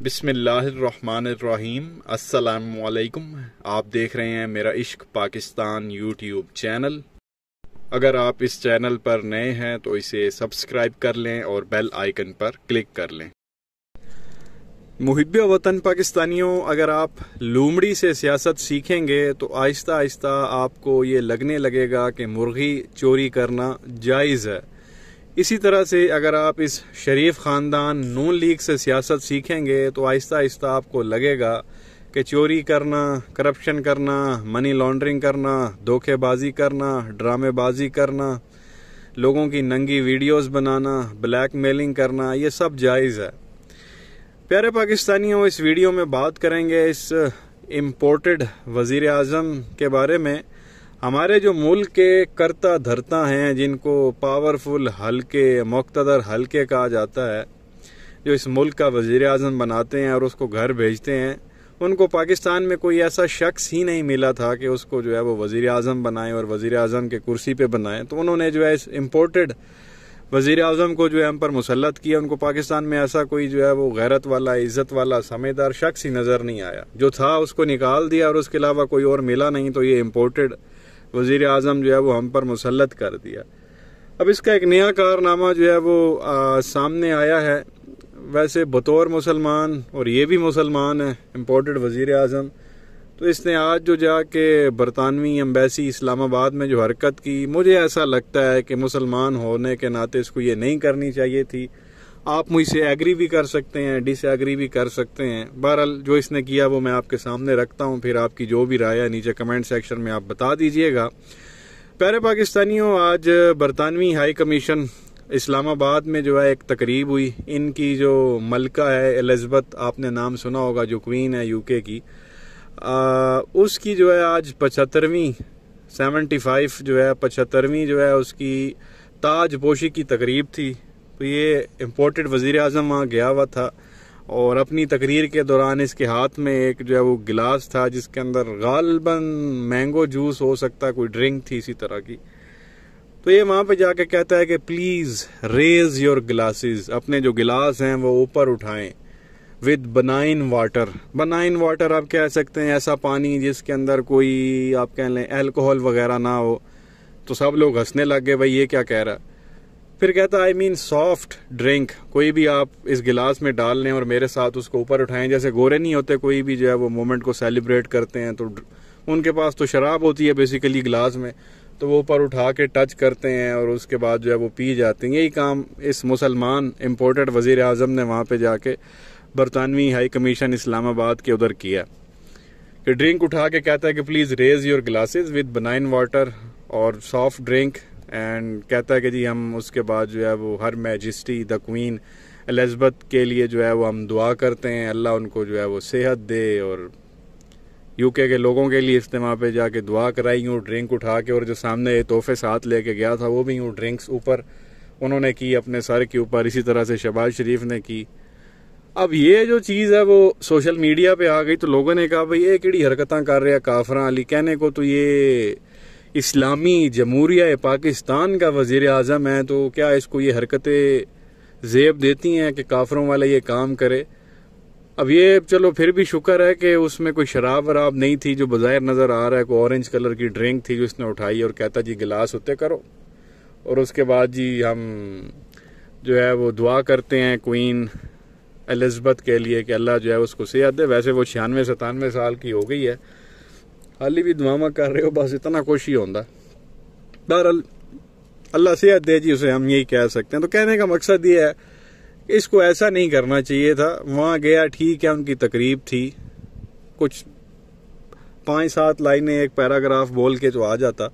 बिसमीम असलकुम आप देख रहे हैं मेरा इश्क पाकिस्तान यूट्यूब चैनल अगर आप इस चैनल पर नए हैं तो इसे सब्सक्राइब कर लें और बेल आइकन पर क्लिक कर लें मुहब वतन पाकिस्तानियों अगर आप लूमड़ी से सियासत सीखेंगे तो आहिस्ता आहिस्ता आपको ये लगने लगेगा कि मुर्गी चोरी करना जायज़ है इसी तरह से अगर आप इस शरीफ ख़ानदान नून लीग से सियासत सीखेंगे तो आहिस्ता आहिस्ता आपको लगेगा कि चोरी करना करप्शन करना मनी लॉन्ड्रिंग करना धोखेबाजी करना ड्रामेबाजी करना लोगों की नंगी वीडियोस बनाना ब्लैक मेलिंग करना ये सब जायज़ है प्यारे पाकिस्तानियों इस वीडियो में बात करेंगे इस इम्पोर्टेड वज़ी अजम के बारे में हमारे जो मुल्क के करता धरता हैं जिनको पावरफुल हल्के मकतदर हल्के कहा जाता है जो इस मुल्क का वजीर अजम बनाते हैं और उसको घर भेजते हैं उनको पाकिस्तान में कोई ऐसा शख्स ही नहीं मिला था कि उसको जो है वो वज़ी अजम बनाएं और वजीर अजम के कुर्सी पर बनाएं तो उन्होंने जो है इस इम्पोर्टेड वज़ी अजम को जो है हम पर मुसलत किया उनको पाकिस्तान में ऐसा कोई जो है वो गैरत वाला इज़्ज़त वाला समझदार शख्स ही नज़र नहीं आया जो था उसको निकाल दिया और उसके अलावा कोई और मिला नहीं तो ये इम्पोर्टेड वजीर अजम जो है वो हम पर मुसलत कर दिया अब इसका एक नया कारनामा जो है वो आ, सामने आया है वैसे बतौर मुसलमान और ये भी मुसलमान है इम्पोर्टेड वजीर अजम तो इसने आज जो जाके बरतानवी अम्बेसी इस्लामाबाद में जो हरकत की मुझे ऐसा लगता है कि मुसलमान होने के नाते इसको ये नहीं करनी चाहिए थी आप मुझसे एग्री भी कर सकते हैं डिसएग्री भी कर सकते हैं बहरहाल जो इसने किया वो मैं आपके सामने रखता हूँ फिर आपकी जो भी राय है नीचे कमेंट सेक्शन में आप बता दीजिएगा प्यारे पाकिस्तानियों आज बरतानवी हाई कमीशन इस्लामाबाद में जो है एक तकरीब हुई इनकी जो मलका है एलिजबथ आपने नाम सुना होगा जो क्वीन है यूके की आ, उसकी जो है आज पचहत्तरवीं सेवेंटी फाइव जो है पचहत्तरवीं जो है उसकी ताजपोशी की तकरीब थी तो ये इम्पोर्टेड वज़ी अजम वहाँ गया हुआ था और अपनी तकरीर के दौरान इसके हाथ में एक जो है वो गिलास था जिसके अंदर गालबा मैंगो जूस हो सकता कोई ड्रिंक थी इसी तरह की तो ये वहाँ पे जाके कहता है कि प्लीज़ रेज योर ग्लासेस अपने जो गिलास हैं वो ऊपर उठाएं विद बनाइन वाटर बनाइन वाटर आप कह सकते हैं ऐसा पानी जिसके अंदर कोई आप कह लें एल्कोहल वगैरह ना हो तो सब लोग हंसने लग गए भाई ये क्या कह रहा है फिर कहता आई मीन सॉफ्ट ड्रिंक कोई भी आप इस गिलास में डाल लें और मेरे साथ उसको ऊपर उठाएं जैसे गोरे नहीं होते कोई भी जो है वो मोमेंट को सेलिब्रेट करते हैं तो उनके पास तो शराब होती है बेसिकली गिलास में तो वो ऊपर उठा के टच करते हैं और उसके बाद जो है वो पी जाते हैं यही काम इस मुसलमान इम्पोर्टेड वज़ी अजम ने वहाँ पर जाके बरतानवी हाई कमीशन इस्लामाबाद के उधर किया कि ड्रिंक उठा के कहता है कि please raise your glasses with बनाइन वाटर और सॉफ्ट ड्रिंक एंड कहता है कि जी हम उसके बाद जो है वो her majesty the queen Elizabeth के लिए जो है वो हम दुआ करते हैं अल्लाह उनको जो है वो सेहत दे और यूके के लोगों के लिए इज्तम पे जाके दुआ कराई हूँ ड्रिंक उठा के और जो सामने ये तोहफे साथ लेके गया था वो भी हूँ ड्रिंक्स ऊपर उन्होंने की अपने सर के ऊपर इसी तरह से शहबाज शरीफ ने की अब ये जो चीज़ है वो सोशल मीडिया पे आ गई तो लोगों ने कहा भाई ये किड़ी हरकत कर रहे हैं काफरा अली कहने को तो ये इस्लामी जमहूरिया पाकिस्तान का वजीर अजम है तो क्या इसको ये हरकतें जेब देती हैं कि काफरों वाला ये काम करे अब ये चलो फिर भी शुक्र है कि उसमें कोई शराब वराब नहीं थी जो बाज़ाहिर नज़र आ रहा है कोई ऑरेंज कलर की ड्रिंक थी जो इसने उठाई और कहता जी गिलास होते करो और उसके बाद जी हम जो है वो दुआ करते हैं क्वीन एलिजबथ के लिए कि अल्लाह जो है उसको सेहत दे वैसे वो छियानवे सतानवे साल की हो गई है ਹਾਲੀ भी दुआव कर रहे हो बस इतना कुछ ही होता बहर अल्लाह सेहत दे जी उसे हम यही कह सकते हैं तो कहने का मकसद ये है कि इसको ऐसा नहीं करना चाहिए था वहाँ गया ठीक है उनकी तकरीब थी कुछ पाँच सात लाइनें एक पैराग्राफ बोल के जो आ जाता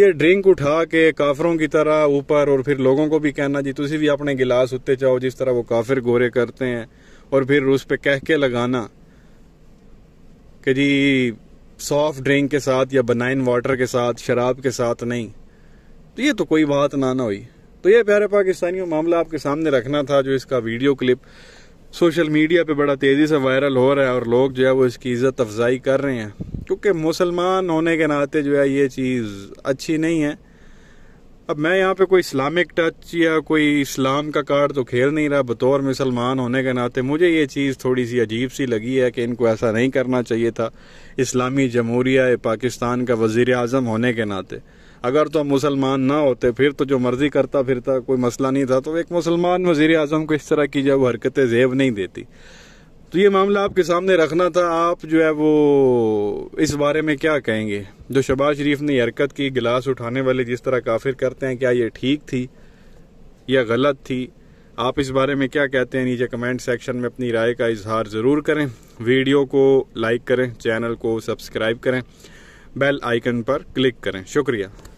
ये ड्रिंक उठा के काफरों की तरह ऊपर और फिर लोगों को भी कहना जी तुम भी अपने गिलास उत्ते चाहो जिस तरह वो काफिर गोरे करते हैं और फिर उस पर कह के लगाना कि जी सॉफ्ट ड्रिंक के साथ या बनाइन वाटर के साथ शराब के साथ नहीं तो ये तो कोई बात ना ना हुई तो ये प्यारे पाकिस्तानियों मामला आपके सामने रखना था जो इसका वीडियो क्लिप सोशल मीडिया पे बड़ा तेज़ी से वायरल हो रहा है और लोग जो है वो इसकी इज़्ज़त अफजाई कर रहे हैं क्योंकि मुसलमान होने के नाते जो है ये चीज़ अच्छी नहीं है अब मैं यहाँ पे कोई इस्लामिक टच या कोई इस्लाम का कार्ड तो खेल नहीं रहा बतौर मुसलमान होने के नाते मुझे ये चीज़ थोड़ी सी अजीब सी लगी है कि इनको ऐसा नहीं करना चाहिए था इस्लामी जमहूरिया पाकिस्तान का वज़ी अजम होने के नाते अगर तो मुसलमान ना होते फिर तो जो मर्ज़ी करता फिरता कोई मसला नहीं था तो एक मुसलमान वज़ी अजम को इस तरह की जब हरकतें जेब नहीं देती तो ये मामला आपके सामने रखना था आप जो है वो इस बारे में क्या कहेंगे जो शबाज शरीफ ने हरकत की गिलास उठाने वाले जिस तरह काफिर करते हैं क्या ये ठीक थी या गलत थी आप इस बारे में क्या कहते हैं नीचे कमेंट सेक्शन में अपनी राय का इजहार ज़रूर करें वीडियो को लाइक करें चैनल को सब्सक्राइब करें बेल आइकन पर क्लिक करें शुक्रिया